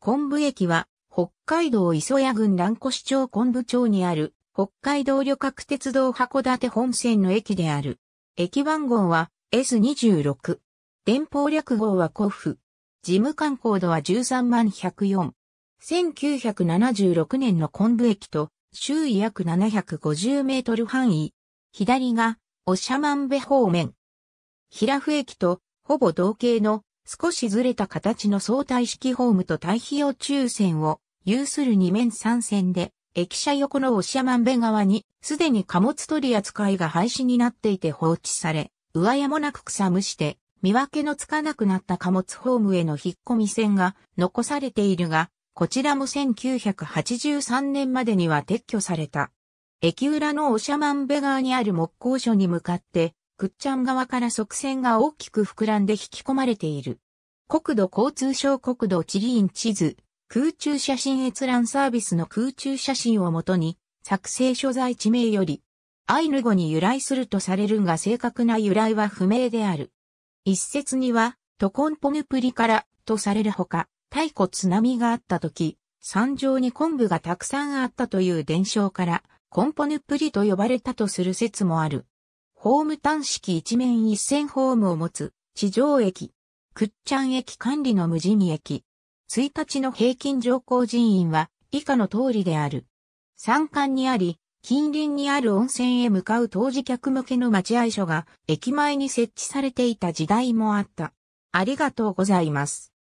昆布駅は、北海道磯谷郡蘭越町昆布町にある、北海道旅客鉄道函館本線の駅である。駅番号は S26。電報略号は古府。事務官コードは13万104。1976年の昆布駅と、周囲約750メートル範囲。左が、まんべ方面。平府駅と、ほぼ同型の少しずれた形の相対式ホームと対比用中線を有する二面三線で、駅舎横の長万部側に、すでに貨物取り扱いが廃止になっていて放置され、上やもなく草むして、見分けのつかなくなった貨物ホームへの引っ込み線が残されているが、こちらも1983年までには撤去された。駅裏の長万部側にある木工所に向かって、グッチャン側から側線が大きく膨らんで引き込まれている。国土交通省国土地理院地図、空中写真閲覧サービスの空中写真をもとに、作成所在地名より、アイヌ語に由来するとされるが正確な由来は不明である。一説には、トコンポヌプリからとされるほか、太古津波があった時、山上に昆布がたくさんあったという伝承から、コンポヌプリと呼ばれたとする説もある。ホーム端式一面一線ホームを持つ、地上駅、くっちゃん駅管理の無人駅。1日の平均乗降人員は以下の通りである。山間にあり、近隣にある温泉へ向かう当時客向けの待合所が駅前に設置されていた時代もあった。ありがとうございます。